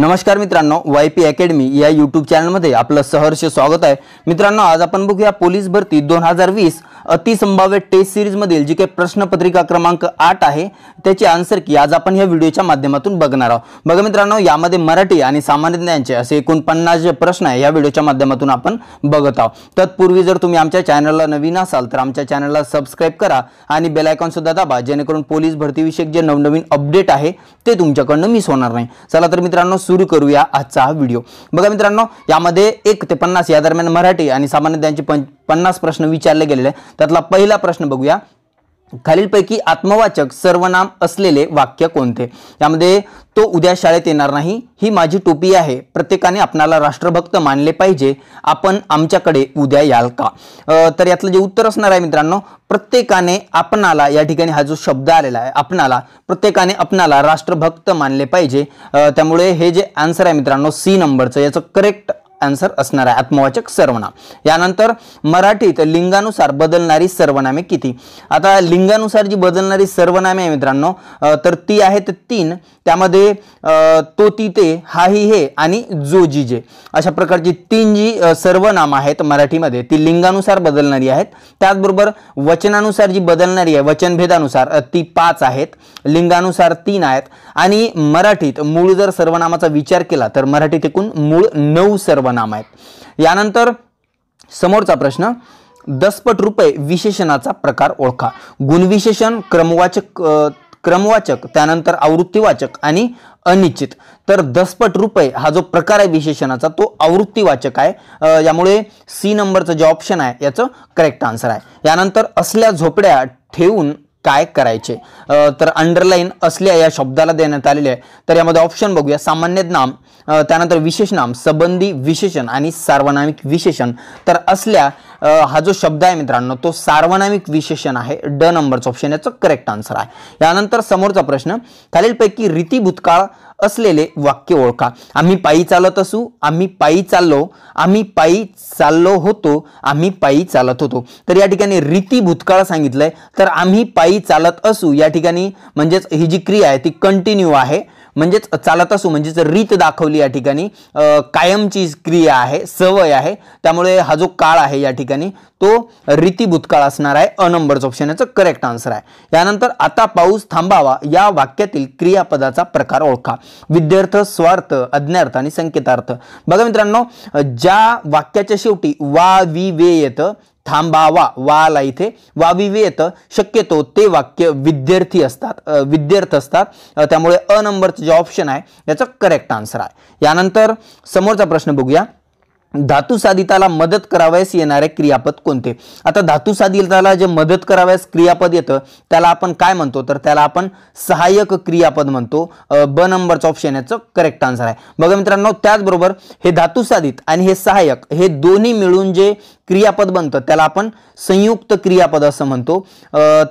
नमस्कार मित्रांनो Y P academy या यूट्यूब चॅनलमध्ये आपलं सहर्ष स्वागत आहे मित्रांनो आज आपण बघूया पोलीस भरती दोन हजार वीस अतिसंभाव्य टेस्ट सिरीजमधील जी काही प्रश्नपत्रिका क्रमांक आठ आहे त्याची आन्सर की आज आपण या व्हिडिओच्या माध्यमातून बघणार आहोत बघा मित्रांनो यामध्ये मराठी आणि सामान्य ज्ञानचे असे एकोणपन्नास जे प्रश्न आहे या व्हिडिओच्या माध्यमातून आपण बघत आहोत तत्पूर्वी जर तुम्ही आमच्या चॅनलला नवीन असाल तर आमच्या चॅनलला सबस्क्राईब करा आणि बेलायकॉन सुद्धा दाबा जेणेकरून पोलीस भरतीविषयक जे नवनवीन अपडेट आहे ते तुमच्याकडनं मिस होणार नाही चला तर मित्रांनो सुरू करूया आजचा हा व्हिडिओ बघा मित्रांनो यामध्ये एक ते पन्नास या दरम्यान मराठी आणि सामान्य त्यांचे पन्नास प्रश्न विचारले गेले आहेत त्यातला पहिला प्रश्न बघूया खालीलपैकी आत्मवाचक सर्वनाम असलेले वाक्य कोणते यामध्ये तो उद्या शाळेत येणार नाही ही माझी टोपी आहे प्रत्येकाने आपणाला राष्ट्रभक्त मानले पाहिजे आपण आमच्याकडे उद्या याल का तर यातलं जे उत्तर असणार आहे मित्रांनो प्रत्येकाने आपणाला या ठिकाणी हा जो शब्द आलेला आहे आपणाला प्रत्येकाने आपणाला राष्ट्रभक्त मानले पाहिजे त्यामुळे हे जे आन्सर आहे मित्रांनो सी नंबरचं याचं करेक्ट आन्सर असणार आहे आत्मवाचक सर्वनाम यानंतर मराठीत लिंगानुसार बदलणारी सर्वनामे किती आता लिंगानुसार जी बदलणारी सर्वनामे आहे मित्रांनो तर ती आहेत तीन त्यामध्ये तो ती ते हा ही हे आणि जो जी जे अशा प्रकारची तीन जी सर्वनाम आहेत मराठीमध्ये ती लिंगानुसार बदलणारी आहेत त्याचबरोबर वचनानुसार जी बदलणारी आहे वचनभेदानुसार ती पाच आहेत लिंगानुसार तीन आहेत आणि मराठीत मूळ जर सर्वनामाचा विचार केला तर मराठीत एकूण मूळ नऊ सर्वनाम आहेत यानंतर समोरचा प्रश्न दसपट रुपये विशेषणाचा प्रकार ओळखा गुणविशेषण क्रमवाचक क्रमवाचक त्यानंतर आवृत्तीवाचक आणि अनिश्चित तर दसपट रुपये हा जो प्रकार आहे विशेषणाचा तो आवृत्तीवाचक आहे यामुळे सी नंबरचं जे ऑप्शन आहे याचं करेक्ट आन्सर आहे यानंतर असल्या झोपड्या ठेवून काय करायचे तर अंडरलाईन असल्या या शब्दाला देण्यात आलेले आहे तर यामध्ये ऑप्शन बघूया सामान्य नाम त्यानंतर विशेषनाम संबंधी विशेषण आणि सार्वनामिक विशेषण तर असल्या हा जो शब्द आहे मित्रांनो तो सार्वनामिक विशेषण आहे ड नंबरचा ऑप्शन याचं करेक्ट आन्सर आहे यानंतर समोरचा प्रश्न खालीलपैकी रीती भूतकाळ असलेले वाक्य ओळखा आम्ही पायी चालत असू आम्ही पायी चाललो आम्ही पायी चाललो होतो आम्ही पायी चालत होतो तर या ठिकाणी रीती भूतकाळ सांगितलंय तर आम्ही पायी चालत असू या ठिकाणी म्हणजेच ही जी क्रिया आहे ती कंटिन्यू आहे म्हणजेच चालत असू म्हणजेच रीत दाखवली या ठिकाणी कायमची क्रिया आहे सवय आहे त्यामुळे हा जो काळ आहे या ठिकाणी तो रीती भूतकाळ असणार आहे अ नंबरचा ऑप्शन याचं करेक्ट आन्सर आहे यानंतर आता पाऊस थांबावा या वाक्यातील क्रियापदाचा प्रकार ओळखा विद्यार्थ स्वार्थ अज्ञार्थ आणि संकेतार्थ बघा मित्रांनो ज्या वाक्याच्या शेवटी वा वि वे येतं थांबावा वा आला इथे वाविवेत शक्यतो ते वाक्य विद्यार्थी असतात विद्यार्थ असतात त्यामुळे अ नंबरचं जे ऑप्शन आहे याचा करेक्ट आन्सर आहे यानंतर समोरचा प्रश्न बघूया धातुसाधिताला मदत करावयास येणारे क्रियापद कोणते आता धातुसाधिताला जे मदत करावयास क्रियापद येतं त्याला आपण काय म्हणतो तर त्याला आपण सहाय्यक क्रियापद म्हणतो ब नंबरचं ऑप्शन याचं करेक्ट आन्सर आहे बघा मित्रांनो त्याचबरोबर हे धातुसाधित आणि हे सहाय्यक हे दोन्ही मिळून जे क्रियापद बनतं त्याला आपण संयुक्त क्रियापद असं म्हणतो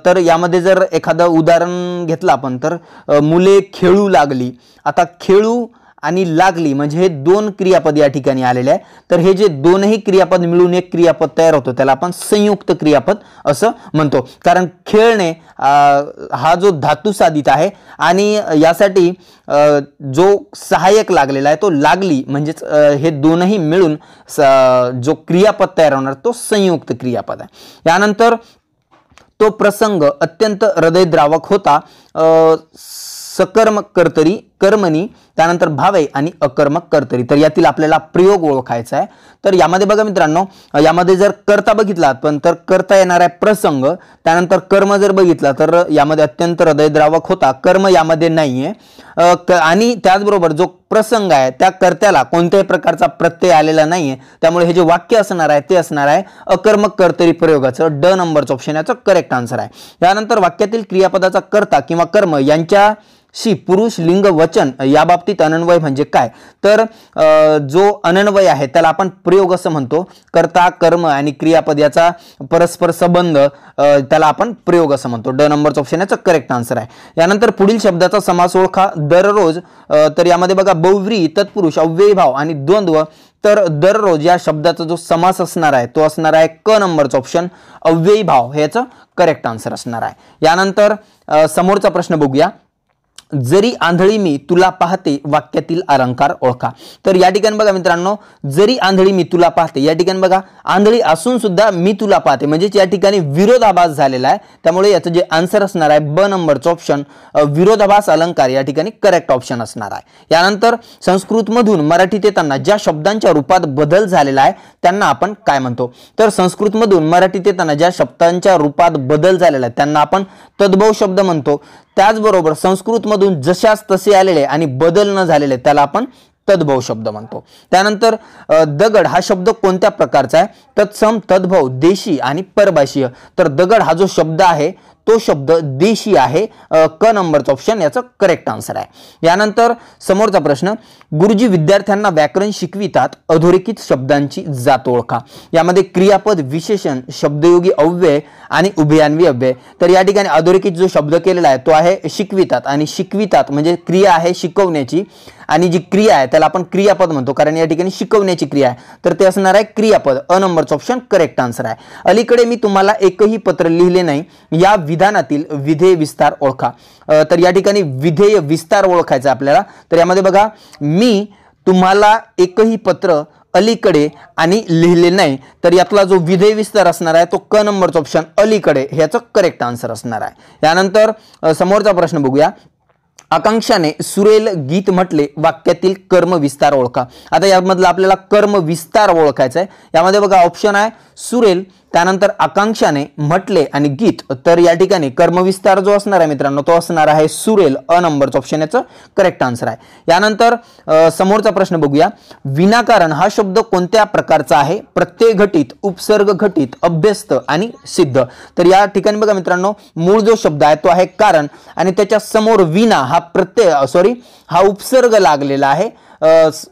तर यामध्ये जर एखादं उदाहरण घेतलं आपण तर मुले खेळू लागली आता खेळू आणि लागली म्हणजे हे दोन क्रियापद या ठिकाणी आलेले आहे तर हे जे दोनही क्रियापद मिळून एक क्रियापद तयार होतो त्याला आपण संयुक्त क्रियापद असं म्हणतो कारण खेळणे हा जो धातू साधित आहे आणि यासाठी जो सहाय्यक लागलेला आहे तो लागली म्हणजेच हे दोनही मिळून जो क्रियापद तयार होणार तो संयुक्त क्रियापद आहे यानंतर तो प्रसंग अत्यंत हृदयद्रावक होता कर्तरी कर्मणी त्यानंतर भावे आणि अकर्मक कर्तरी तर यातील आपल्याला प्रयोग ओळखायचा आहे तर यामध्ये बघा मित्रांनो यामध्ये जर कर्ता बघितला पण तर करता येणार आहे प्रसंग त्यानंतर कर्म जर बघितला तर यामध्ये अत्यंत हृदयद्रावक होता कर्म यामध्ये नाही आणि त्याचबरोबर जो प्रसंग आहे त्या कर्त्याला कोणत्याही प्रकारचा प्रत्यय आलेला नाहीये त्यामुळे हे जे वाक्य असणार आहे ते असणार आहे अकर्मक कर्तरी प्रयोगाचं ड नंबरचं ऑप्शन याचं करेक्ट आन्सर आहे त्यानंतर वाक्यातील क्रियापदाचा कर्ता किंवा कर्म यांच्या शी पुरुष लिंग वचन या बाबतीत अनन्वय म्हणजे काय तर जो अनन्वय आहे त्याला आपण प्रयोग असं म्हणतो कर्ता कर्म आणि क्रियापद याचा परस्पर संबंध त्याला आपण प्रयोग असं म्हणतो ड नंबरचं ऑप्शन याचा करेक्ट आन्सर आहे यानंतर पुढील शब्दाचा समास ओळखा दररोज तर यामध्ये बघा बौव्री तत्पुरुष अव्ययभाव आणि द्वंद्व तर दररोज या शब्दाचा जो समास असणार आहे तो असणार आहे क नंबरचा ऑप्शन अव्ययभाव ह्याचं करेक्ट आन्सर असणार आहे यानंतर समोरचा प्रश्न बघूया जरी आंधळी मी तुला पाहते वाक्यातील अलंकार ओळखा तर या ठिकाणी बघा मित्रांनो जरी आंधळी मी तुला पाहते या ठिकाणी बघा आंधळी असून सुद्धा मी तुला पाहते म्हणजेच या ठिकाणी विरोधाभास झालेला आहे त्यामुळे याचं जे आन्सर असणार आहे ब नंबरचं ऑप्शन विरोधाभास अलंकार या ठिकाणी करेक्ट ऑप्शन असणार आहे यानंतर संस्कृतमधून मराठीत येताना ज्या शब्दांच्या रूपात बदल झालेला आहे त्यांना आपण काय म्हणतो तर संस्कृतमधून मराठीत येताना ज्या शब्दांच्या रूपात बदल झालेला आहे त्यांना आपण तद्भव शब्द म्हणतो त्याचबरोबर संस्कृतमधून जशास तसे आलेले आणि बदल न झालेले त्याला आपण तद्भव शब्द म्हणतो त्यानंतर दगड हा शब्द कोणत्या प्रकारचा आहे तत्सम तद्भव देशी आणि परभाषीय तर दगड हा जो शब्द आहे तो शब्द देशी आहे क नंबरचा ऑप्शन याचं करेक्ट आन्सर आहे यानंतर समोरचा प्रश्न गुरुजी विद्यार्थ्यांना व्याकरण शिकवितात अधोरेखित शब्दांची जात ओळखा यामध्ये क्रियापद विशेषण शब्दयोगी अव्यय आणि उभयान्वी अव्यय तर या ठिकाणी अधोरेखित जो शब्द केलेला आहे तो आहे शिकवितात आणि शिकवितात म्हणजे क्रिया आहे शिकवण्याची आणि जी क्रिया आहे त्याला आपण क्रियापद म्हणतो कारण या ठिकाणी शिकवण्याची क्रिया आहे तर ते असणार आहे क्रियापद अ नंबरचा ऑप्शन करेक्ट आन्सर आहे अलीकडे मी तुम्हाला एकही पत्र लिहिले नाही या विधानातील विधेय विस्तार ओळखा तर या ठिकाणी विधेय विस्तार ओळखायचा आपल्याला तर यामध्ये बघा मी तुम्हाला एकही पत्र अलीकडे आणि लिहिले नाही तर यातला जो विधेय विस्तार असणार आहे तो क नंबरचा ऑप्शन अलीकडे ह्याचं करेक्ट आन्सर असणार आहे यानंतर समोरचा प्रश्न बघूया आकांक्षाने सुरेल गीत म्हटले वाक्यातील कर्म विस्तार ओळखा आता यामधला आपल्याला कर्म विस्तार ओळखायचा आहे यामध्ये बघा ऑप्शन आहे सुरेल त्यानंतर आकांक्षाने म्हटले आणि गीत तर या ठिकाणी कर्मविस्तार जो असणार आहे मित्रांनो तो असणार आहे सुरेल अ नंबरचं ऑप्शन याचं करेक्ट आन्सर आहे यानंतर समोरचा प्रश्न बघूया विनाकारण हा शब्द कोणत्या प्रकारचा आहे प्रत्यय घटित उपसर्ग घटित अभ्यस्त आणि सिद्ध तर या ठिकाणी बघा मित्रांनो मूळ जो शब्द आहे तो आहे कारण आणि त्याच्या समोर विना हा प्रत्यय सॉरी हा उपसर्ग लागलेला आहे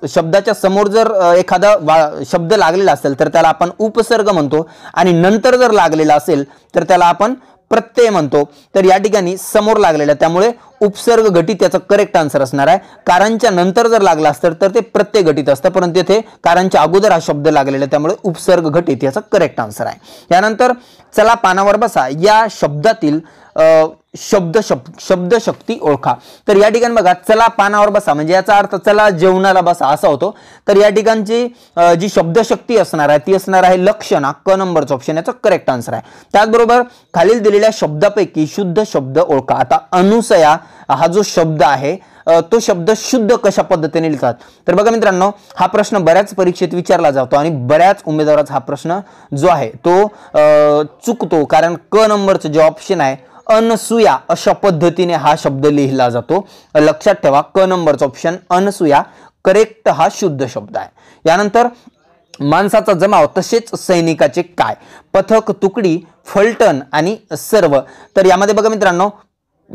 शब्दाच्या समोर जर एखादा वा शब्द लागलेला असेल तर त्याला आपण उपसर्ग म्हणतो आणि नंतर जर लागलेला असेल तर त्याला आपण प्रत्यय म्हणतो तर या ठिकाणी समोर लागलेला त्यामुळे उपसर्ग घटित त्याचा करेक्ट आन्सर असणार आहे कारणच्या नंतर जर लागला असतं तर ते प्रत्यय घटित असतं परंतु येथे कारणच्या अगोदर हा शब्द लागलेला त्यामुळे उपसर्ग घटित याचा करेक्ट आन्सर आहे यानंतर चला पानावर बसा या शब्दातील शब्द शब्द शब्दशक्ती ओळखा तर या ठिकाणी बघा चला पानावर बसा म्हणजे याचा अर्थ चला जेवणाला बसा असा होतो तर या ठिकाणची जी शब्दशक्ती असणार आहे ती असणार आहे लक्षण क नंबरचा ऑप्शन याचा करेक्ट आन्सर आहे त्याचबरोबर खालील दिलेल्या शब्दापैकी शुद्ध शब्द ओळखा आता अनुसया हा जो शब्द आहे तो शब्द शुद्ध कशा पद्धतीने लिहितात तर बघा मित्रांनो हा प्रश्न बऱ्याच परीक्षेत विचारला जातो आणि बऱ्याच उमेदवाराचा हा प्रश्न जो आहे तो चुकतो कारण क नंबरचं जे ऑप्शन आहे अनसुया अशा पद्धतीने हा शब्द लिहिला जातो लक्षात ठेवा क नंबरचा ऑप्शन अनसुया करेक्ट हा शुद्ध शब्द आहे यानंतर माणसाचा जमाव तसेच सैनिकाचे काय पथक तुकडी फलटण आणि सर्व तर यामध्ये बघा मित्रांनो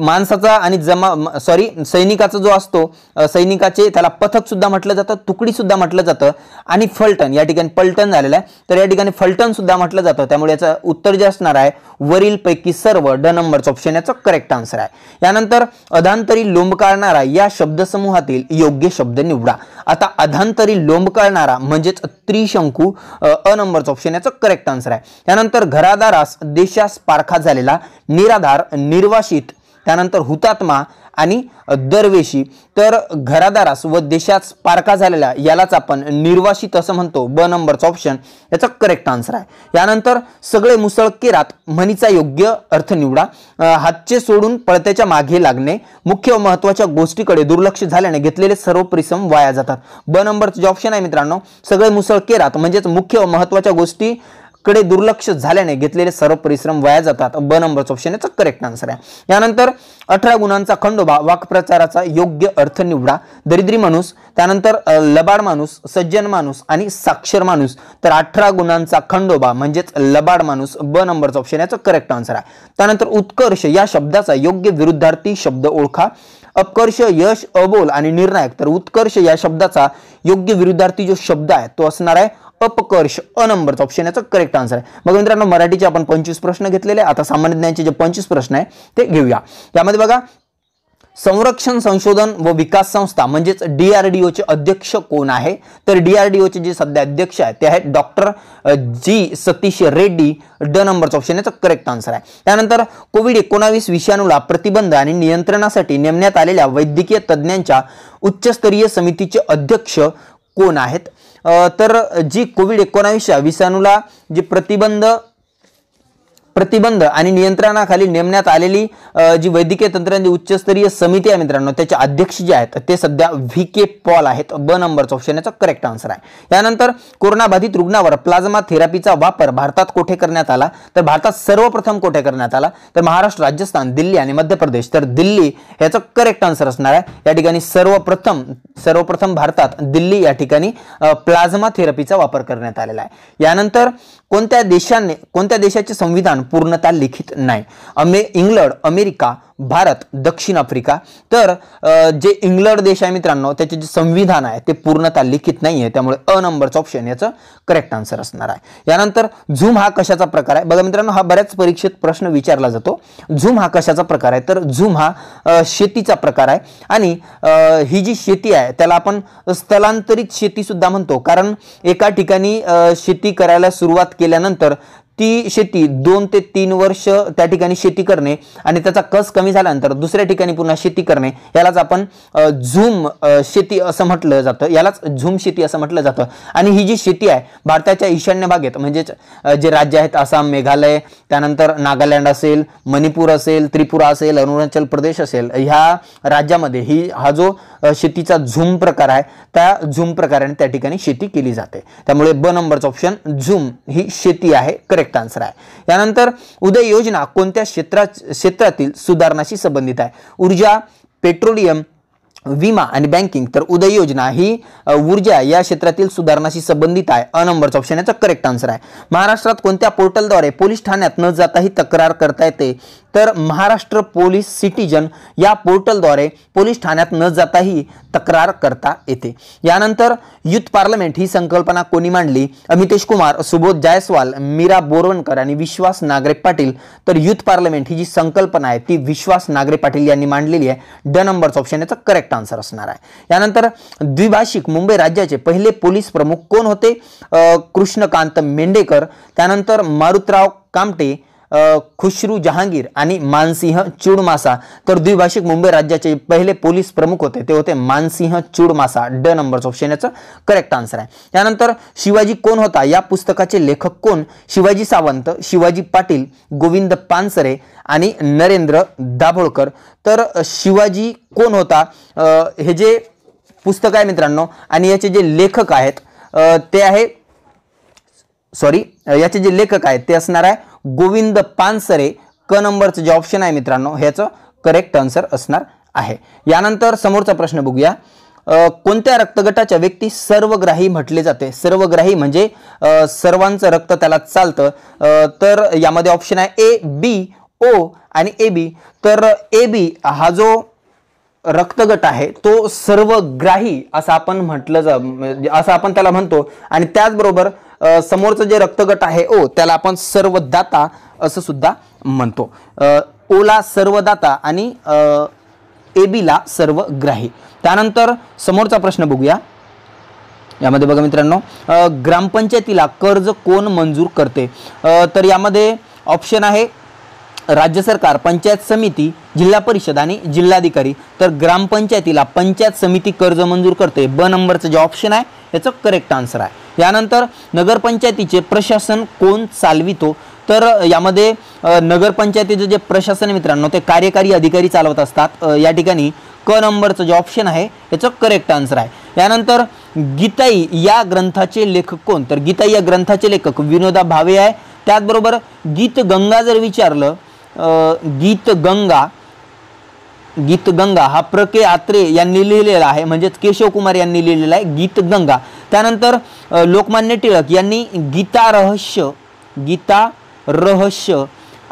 माणसाचा आणि जमा सॉरी सैनिकाचा जो असतो सैनिकाचे त्याला पथकसुद्धा म्हटलं जातं तुकडीसुद्धा म्हटलं जातं आणि फलटण या ठिकाणी पलटण झालेलं आहे तर या ठिकाणी सुद्धा म्हटलं जातं त्यामुळे याचं उत्तर जे असणार आहे वरीलपैकी सर्व ड नंबरचं ऑप्शन याचं करेक्ट आन्सर आहे यानंतर अधांतरी लोंबकाळणारा या शब्दसमूहातील योग्य शब्द निवडा आता अधांतरी लोंबकाळणारा म्हणजेच त्रिशंकू अ नंबरचं ऑप्शन याचं करेक्ट आन्सर आहे यानंतर घरादारास देशास पारखा झालेला निराधार निर्वासित त्यानंतर हुतात्मा आणि दरवेशी तर घरादारास व देशास पारखा झालेला यालाच आपण निर्वासित असं म्हणतो ब नंबरचा ऑप्शन याचा करेक्ट आन्सर आहे यानंतर सगळे मुसळ केरात म्हणीचा योग्य अर्थ निवडा हातचे सोडून पळत्याच्या मागे लागणे मुख्य व महत्त्वाच्या गोष्टीकडे दुर्लक्ष झाल्याने घेतलेले सर्व परिश्रम वाया जातात ब नंबरचे जे ऑप्शन आहे मित्रांनो सगळे मुसळ केरात म्हणजेच मुख्य व महत्त्वाच्या गोष्टी कडे दुर्लक्ष झाल्याने घेतलेले सर्व परिश्रम वाया जातात ब नंबरचा ऑप्शन याचा करेक्ट आन्सर आहे यानंतर अठरा गुणांचा खंडोबा वाक्प्रचाराचा योग्य अर्थ निवडा दरिद्री माणूस त्यानंतर लबाड माणूस सज्जन माणूस आणि साक्षर माणूस तर अठरा गुणांचा खंडोबा म्हणजेच लबाड माणूस ब नंबरचा ऑप्शन याचा करेक्ट आन्सर आहे त्यानंतर उत्कर्ष या शब्दाचा योग्य विरुद्धार्थी शब्द ओळखा अपकर्ष यश अबोल आणि निर्णायक तर उत्कर्ष या शब्दाचा योग्य विरुद्धार्थी जो शब्द आहे तो असणार आहे अपकर्ष अ नंबरचा ऑप्शन याचा करेक्ट आन्सर आहे बघा मित्रांनो मराठीचे आपण पंचवीस प्रश्न घेतलेले आता सामान्य ज्ञानचे जे पंचवीस प्रश्न आहे ते घेऊया त्यामध्ये बघा संरक्षण संशोधन व विकास संस्था म्हणजेच डी आर डी ओचे अध्यक्ष कोण आहे तर डी आर डी ओचे जे सध्या अध्यक्ष आहेत ते आहेत डॉक्टर जी सतीश रेड्डी ड नंबर ऑप्शन याचा करेक्ट आन्सर आहे त्यानंतर कोविड एकोणावीस विषाणूला प्रतिबंध आणि नियंत्रणासाठी नेमण्यात आलेल्या वैद्यकीय तज्ज्ञांच्या उच्चस्तरीय समितीचे अध्यक्ष कोण आहेत तर जी कोविड एकोणावीसच्या विषाणूला जे प्रतिबंध प्रतिबंध आणि नियंत्रणाखाली नेमण्यात आलेली जी वैद्यकीय तंत्रज्ञ उच्चस्तरीय समिती आहे मित्रांनो त्याचे अध्यक्ष जे आहेत ते सध्या व्ही के पॉल आहेत ब नंबरचा ऑप्शन याचा करेक्ट आन्सर आहे यानंतर कोरोनाबाधित रुग्णावर प्लाझ्मा थेरपीचा वापर भारतात कोठे करण्यात आला तर भारतात सर्वप्रथम कोठे करण्यात आला तर महाराष्ट्र राजस्थान दिल्ली आणि मध्य प्रदेश तर दिल्ली याचं करेक्ट आन्सर असणार आहे या ठिकाणी सर्वप्रथम सर्वप्रथम भारतात दिल्ली या ठिकाणी प्लाझ्मा थेरपीचा वापर करण्यात आलेला आहे यानंतर कोणत्या देशाने कोणत्या देशाचे संविधान पूर्णतः लिखित नाही अमे इंग्लंड अमेरिका भारत दक्षिण आफ्रिका तर जे इंग्लंड देश आहे मित्रांनो त्याचे जे संविधान आहे ते पूर्णतः लिखित नाही आहे त्यामुळे अ नंबरचं ऑप्शन याचं करेक्ट आन्सर असणार आहे यानंतर झूम हा कशाचा प्रकार आहे बघा मित्रांनो हा बऱ्याच परीक्षेत प्रश्न विचारला जातो झूम हा कशाचा प्रकार आहे तर झूम हा शेतीचा प्रकार आहे आणि ही जी शेती आहे त्याला आपण स्थलांतरित शेतीसुद्धा म्हणतो कारण एका ठिकाणी शेती करायला सुरुवात केल्यानंतर ती शेती दोन ते तीन वर्ष त्या ठिकाणी शेती करणे आणि त्याचा कस कमी झाल्यानंतर दुसऱ्या ठिकाणी पुन्हा शेती करणे यालाच आपण झूम शेती असं म्हटलं जातं यालाच झूम शेती असं म्हटलं जातं आणि ही जी शेती आहे भारताच्या ईशान्य भागेत म्हणजेच जे राज्य आहेत आसाम मेघालय त्यानंतर नागालँड असेल मणिपूर असेल त्रिपुरा असेल अरुणाचल प्रदेश असेल ह्या राज्यामध्ये ही हा जो शेतीचा झूम प्रकार आहे त्या झूम प्रकाराने त्या ठिकाणी शेती केली जाते त्यामुळे ब नंबरचा ऑप्शन झूम ही शेती आहे करेक्ट करेक्ट आन्सर आहे यानंतर उदय योजना कोणत्या क्षेत्रात क्षेत्रातील सुधारणाशी संबंधित आहे ऊर्जा पेट्रोलियम विमा आणि बँकिंग तर उदय योजना ही ऊर्जा या क्षेत्रातील सुधारणाशी संबंधित आहे अ नंबरचा ऑप्शन याचा करेक्ट आन्सर आहे महाराष्ट्रात कोणत्या पोर्टलद्वारे पोलीस ठाण्यात न जाताही तक्रार करता येते तर महाराष्ट्र पोलीस सिटीजन या पोर्टलद्वारे पोलीस ठाण्यात न जाताही तक्रार करता येते यानंतर युथ पार्लमेंट ही संकल्पना कोणी मांडली अमितेश कुमार सुबोध जायस्वाल मीरा बोरवणकर आणि विश्वास नागरे पाटील तर युथ पार्लमेंट ही जी संकल्पना आहे ती विश्वास नागरे पाटील यांनी मांडलेली आहे ड नंबरचा ऑप्शन याचा करेक्ट आन्सर असणार आहे यानंतर द्विभाषिक मुंबई राज्याचे पहिले पोलीस प्रमुख कोण होते कृष्णकांत मेंढेकर त्यानंतर मारुतराव कामटे खुशरू जहांगीर आणि मानसिंह चुडमासा तर द्विभाषिक मुंबई राज्याचे पहिले पोलीस प्रमुख होते ते होते मानसिंह चुडमासा ड नंबर ऑप्शन याचं करेक्ट आन्सर आहे त्यानंतर शिवाजी कोण होता या पुस्तकाचे लेखक कोण शिवाजी सावंत शिवाजी पाटील गोविंद पानसरे आणि नरेंद्र दाभोळकर तर शिवाजी कोण होता हे जे पुस्तक आहे मित्रांनो आणि याचे जे लेखक आहेत ते आहे सॉरी याचे जे लेखक आहेत ते असणार आहे गोविंद पानसरे क नंबरचं जे ऑप्शन आहे मित्रांनो ह्याचं करेक्ट आन्सर असणार आहे यानंतर समोरचा प्रश्न बघूया कोणत्या रक्तगटाच्या व्यक्ती सर्वग्राही म्हटले जाते सर्वग्राही म्हणजे सर्वांचं रक्त त्याला चालतं तर यामध्ये ऑप्शन आहे ए बी ओ आणि ए बी तर ए बी हा जो रक्तगट आहे तो सर्वग्राही असं आपण म्हटलं जा म्हणजे असं आपण त्याला म्हणतो आणि त्याचबरोबर समोरचं जे रक्तगट आहे ओ त्याला आपण सर्वदाता असं सुद्धा म्हणतो ओला सर्वदाता आणि एबीला सर्व ग्राही त्यानंतर समोरचा प्रश्न बघूया यामध्ये बघा मित्रांनो ग्रामपंचायतीला कर्ज कोण मंजूर करते तर यामध्ये ऑप्शन आहे राज्य सरकार पंचायत समिती जिल्हा परिषद आणि जिल्हाधिकारी तर ग्रामपंचायतीला पंचायत समिती कर्ज मंजूर करते ब नंबरचं जे ऑप्शन आहे याचं करेक्ट आन्सर आहे यानंतर नगरपंचायतीचे प्रशासन कोण चालवितो तर यामध्ये नगरपंचायतीचं जे प्रशासन मित्रांनो ते कार्यकारी अधिकारी चालवत असतात या ठिकाणी क नंबरचं जे ऑप्शन आहे याचं करेक्ट आन्सर आहे यानंतर गीताई या ग्रंथाचे लेखक कोण तर गीताई या ग्रंथाचे लेखक विनोदा भावे आहे त्याचबरोबर गीत गंगा जर विचारलं गीतगंगा गीतगंगा हा प्र के आत्रे यांनी लिहिलेला आहे म्हणजेच कुमार यांनी लिहिलेला आहे गीतगंगा त्यानंतर लोकमान्य टिळक यांनी गीता रहस्य गीता रहस्य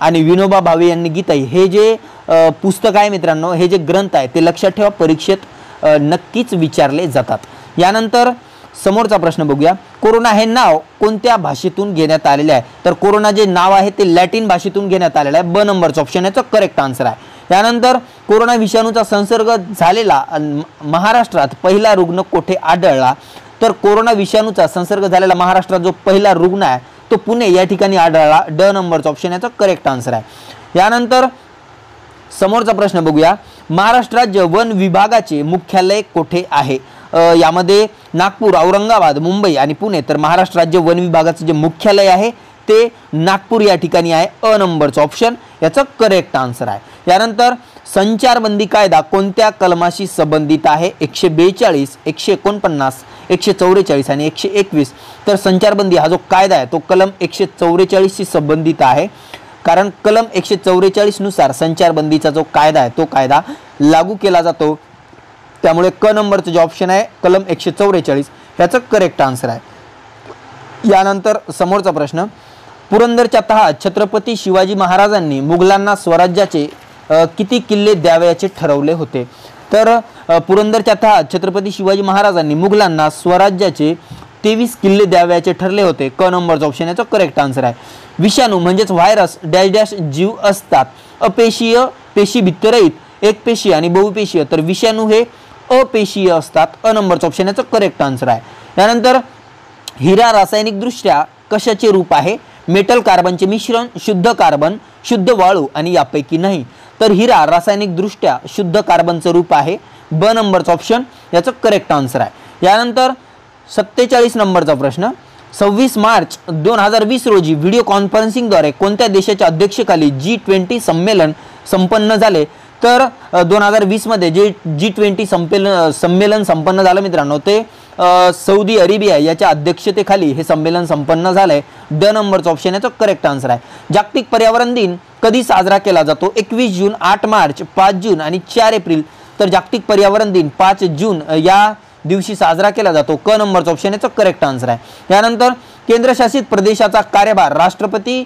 आणि विनोबा भावे यांनी गीताई हे जे पुस्तक आहे मित्रांनो हे जे ग्रंथ आहे ते लक्षात ठेवा परीक्षेत नक्कीच विचारले जातात यानंतर समोरचा प्रश्न बघूया कोरोना हे नाव कोणत्या भाषेतून घेण्यात आलेले आहे तर कोरोना जे नाव आहे ते लॅटिन भाषेतून घेण्यात आलेलं आहे ब नंबरचं ऑप्शन याचा करेक्ट आन्सर आहे त्यानंतर कोरोना विषाणूचा संसर्ग झालेला महाराष्ट्रात पहिला रुग्ण कोठे आढळला तर कोरोना विषाणूचा संसर्ग झालेला महाराष्ट्रात जो पहिला रुग्ण आहे तो पुणे या ठिकाणी आढळला ड नंबरचा ऑप्शन याचा करेक्ट आन्सर आहे यानंतर समोरचा प्रश्न बघूया महाराष्ट्र राज्य वन विभागाचे मुख्यालय कोठे आहे यामध्ये नागपूर औरंगाबाद मुंबई आणि पुणे तर महाराष्ट्र राज्य वन विभागाचं जे मुख्यालय आहे ते नागपूर या ठिकाणी आहे अ नंबरचं ऑप्शन याचं करेक्ट आन्सर आहे यानंतर संचारबंदी कायदा कोणत्या कलमाशी संबंधित आहे एकशे बेचाळीस एकशे एकोणपन्नास एकशे चौवेचाळीस आणि एकशे एकवीस तर संचारबंदी हा जो कायदा आहे तो कलम एकशे चौवेचाळीसशी संबंधित आहे कारण कलम एकशे चौवेचाळीसनुसार संचारबंदीचा जो कायदा आहे तो कायदा लागू केला जातो त्यामुळे क नंबरचं जे ऑप्शन आहे कलम एकशे चौवेचाळीस ह्याचं करेक्ट आन्सर आहे यानंतर समोरचा प्रश्न पुरंदरच्या तहा छत्रपती शिवाजी महाराजांनी मुघलांना स्वराज्याचे किती किल्ले द्यावयाचे ठरवले होते तर पुरंदरच्या तहा छत्रपती शिवाजी महाराजांनी मुघलांना स्वराज्याचे तेवीस किल्ले द्यावयाचे ठरले होते क नंबरचा ऑप्शन याचा करेक्ट आन्सर आहे विषाणू म्हणजेच व्हायरस डॅश डॅश जीव असतात अपेशीय पेशी भित्तरहित पेशी आणि बहुपेशीय तर विषाणू हे अपेशीय असतात अ नंबरचा ऑप्शन याचं करेक्ट आन्सर आहे त्यानंतर हिरा रासायनिकदृष्ट्या कशाचे रूप आहे मेटल कार्बनचे मिश्रण शुद्ध कार्बन शुद्ध वाळू आणि यापैकी नाही तर हिरा रासायनिकदृष्ट्या शुद्ध कार्बनचं रूप आहे ब नंबरचं ऑप्शन याचं करेक्ट आन्सर आहे यानंतर सत्तेचाळीस नंबरचा प्रश्न सव्वीस मार्च दोन हजार वीस रोजी व्हिडिओ कॉन्फरन्सिंगद्वारे कोणत्या देशाच्या अध्यक्षेखाली जी ट्वेंटी संमेलन संपन्न झाले तर दोन हजार वीसमध्ये जे जी ट्वेंटी संपेल संमेलन संपन्न झालं मित्रांनो ते सौदी अरेबिया याच्या अध्यक्षतेखाली हे संमेलन संपन्न झालं आहे द नंबरचा ऑप्शन याचा करेक्ट आन्सर आहे जागतिक पर्यावरण दिन कधी साजरा केला जातो एकवीस जून आठ मार्च पाच जून आणि चार एप्रिल तर जागतिक पर्यावरण दिन पाच जून या दिवशी साजरा केला जातो क नंबरचा ऑप्शन याचा करेक्ट आन्सर आहे यानंतर केंद्रशासित प्रदेशाचा कार्यभार राष्ट्रपती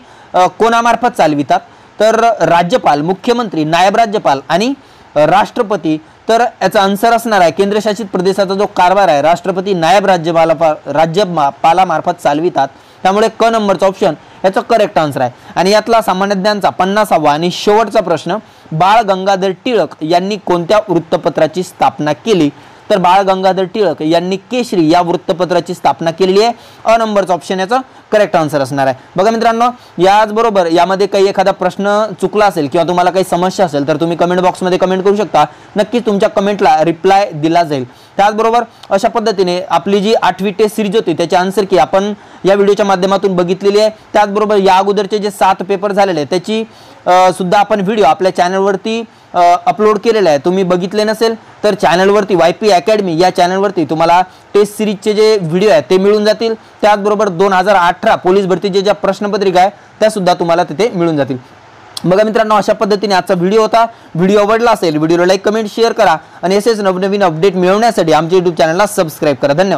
कोणामार्फत चालवितात तर राज्यपाल मुख्यमंत्री नायब राज्यपाल आणि राष्ट्रपती तर याचा आन्सर असणार आहे केंद्रशासित प्रदेशाचा जो कारभार आहे राष्ट्रपती नायब राज्यपाला पालामार्फत चालवितात त्यामुळे क नंबरचा ऑप्शन याचा करेक्ट आन्सर आहे आणि यातला सामान्य ज्ञानचा पन्नासावा आणि शेवटचा प्रश्न बाळ गंगाधर टिळक यांनी कोणत्या वृत्तपत्राची स्थापना केली तर बाळ गंगाधर टिळक यांनी केशरी या वृत्तपत्राची स्थापना केलेली आहे अ नंबरचा ऑप्शन याचा करेक्ट आन्सर असणार आहे बघा मित्रांनो याचबरोबर यामध्ये काही एखादा प्रश्न चुकला असेल किंवा तुम्हाला काही समस्या असेल तर तुम्ही कमेंट बॉक्समध्ये कमेंट करू शकता नक्कीच तुमच्या कमेंटला रिप्लाय दिला जाईल त्याचबरोबर अशा पद्धतीने आपली जी आठवी टेस्ट सिरीज होती त्याचे आन्सर की आपण या व्हिडिओच्या माध्यमातून बघितलेली आहे त्याचबरोबर या अगोदरचे जे सात पेपर झालेले आहेत त्याची सुद्धा आपण व्हिडिओ आपल्या चॅनलवरती अपलोड केलेलं आहे तुम्ही बघितले नसेल तर चॅनलवरती वाय पी अकॅडमी या चॅनलवरती तुम्हाला टेस्ट सिरीजचे जे व्हिडिओ आहेत ते मिळून जातील त्याचबरोबर दोन हजार अठरा पोलीस भरतीचे ज्या प्रश्नपत्रिका आहेत त्यासुद्धा तुम्हाला तिथे मिळून जातील बघा मित्रांनो अशा पद्धतीने आजचा व्हिडिओ होता व्हिडिओ आवडला असेल व्हिडिओला लाईक कमेंट शेअर करा आणि असेच नवनवीन अपडेट मिळवण्यासाठी आमच्या यूट्यूब चॅनलला सबस्क्राईब करा धन्यवाद